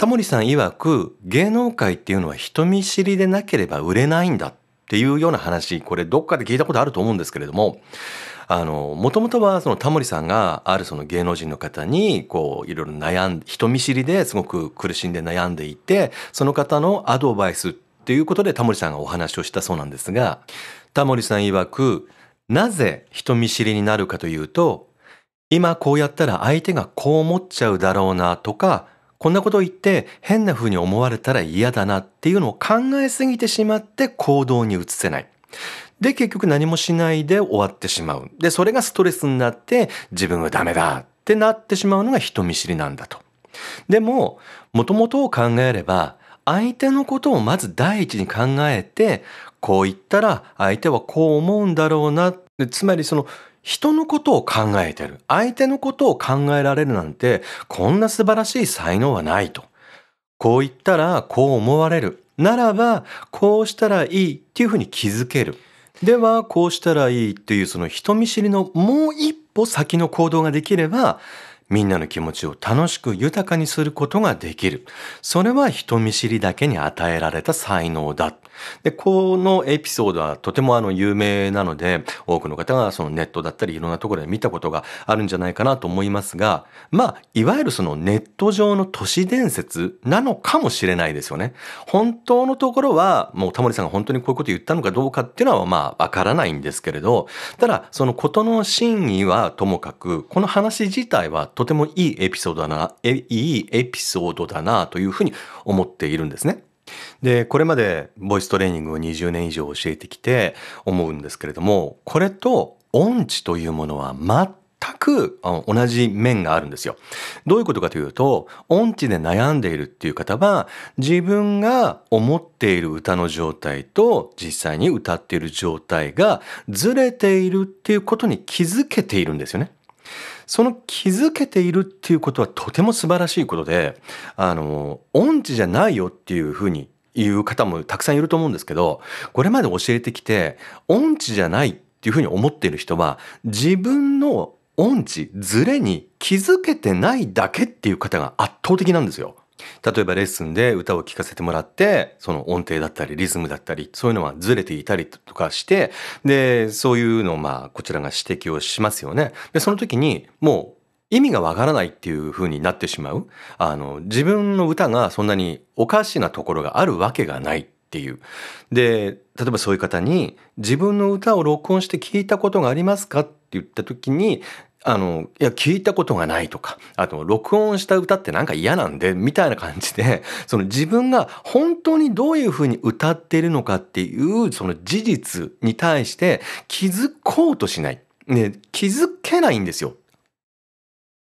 タモリさん曰く芸能界っていうのは人見知りでなければ売れないんだっていうような話これどっかで聞いたことあると思うんですけれどもあのもともとはそのタモリさんがあるその芸能人の方にこういろいろ悩ん人見知りですごく苦しんで悩んでいてその方のアドバイスっていうことでタモリさんがお話をしたそうなんですがタモリさん曰くなぜ人見知りになるかというと今こうやったら相手がこう思っちゃうだろうなとかこんなことを言って変な風に思われたら嫌だなっていうのを考えすぎてしまって行動に移せない。で、結局何もしないで終わってしまう。で、それがストレスになって自分はダメだってなってしまうのが人見知りなんだと。でも、もともとを考えれば、相手のことをまず第一に考えて、こう言ったら相手はこう思うんだろうなっでつまりその人のことを考えてる相手のことを考えられるなんてこんな素晴らしい才能はないとこう言ったらこう思われるならばこうしたらいいっていうふうに気づけるではこうしたらいいっていうその人見知りのもう一歩先の行動ができればみんなの気持ちを楽しく豊かにすることができる。それは人見知りだけに与えられた才能だ。で、このエピソードはとてもあの有名なので、多くの方がそのネットだったりいろんなところで見たことがあるんじゃないかなと思いますが、まあ、いわゆるそのネット上の都市伝説なのかもしれないですよね。本当のところは、もうタモリさんが本当にこういうこと言ったのかどうかっていうのはまあ、わからないんですけれど、ただ、そのことの真意はともかく、この話自体はとてもいいエピソードだな、いいエピソードだなというふうに思っているんですね。で、これまでボイストレーニングを20年以上教えてきて思うんですけれども、これと音痴というものは全く同じ面があるんですよ。どういうことかというと、音痴で悩んでいるっていう方は、自分が思っている歌の状態と実際に歌っている状態がずれているっていうことに気づけているんですよね。その気づけているっていうことはとても素晴らしいことで、あの、音痴じゃないよっていうふうに言う方もたくさんいると思うんですけど、これまで教えてきて、音痴じゃないっていうふうに思っている人は、自分の音痴、ズレに気づけてないだけっていう方が圧倒的なんですよ。例えばレッスンで歌を聴かせてもらってその音程だったりリズムだったりそういうのはずれていたりとかしてでそういうのをまあこちらが指摘をしますよね。でその時にもう意味がわからないっていう風になってしまうあの自分の歌がそんなにおかしなところがあるわけがないっていうで例えばそういう方に「自分の歌を録音して聴いたことがありますか?」って言った時にあの、いや、聞いたことがないとか、あと、録音した歌ってなんか嫌なんで、みたいな感じで、その自分が本当にどういうふうに歌ってるのかっていう、その事実に対して気づこうとしない。ね、気づけないんですよ。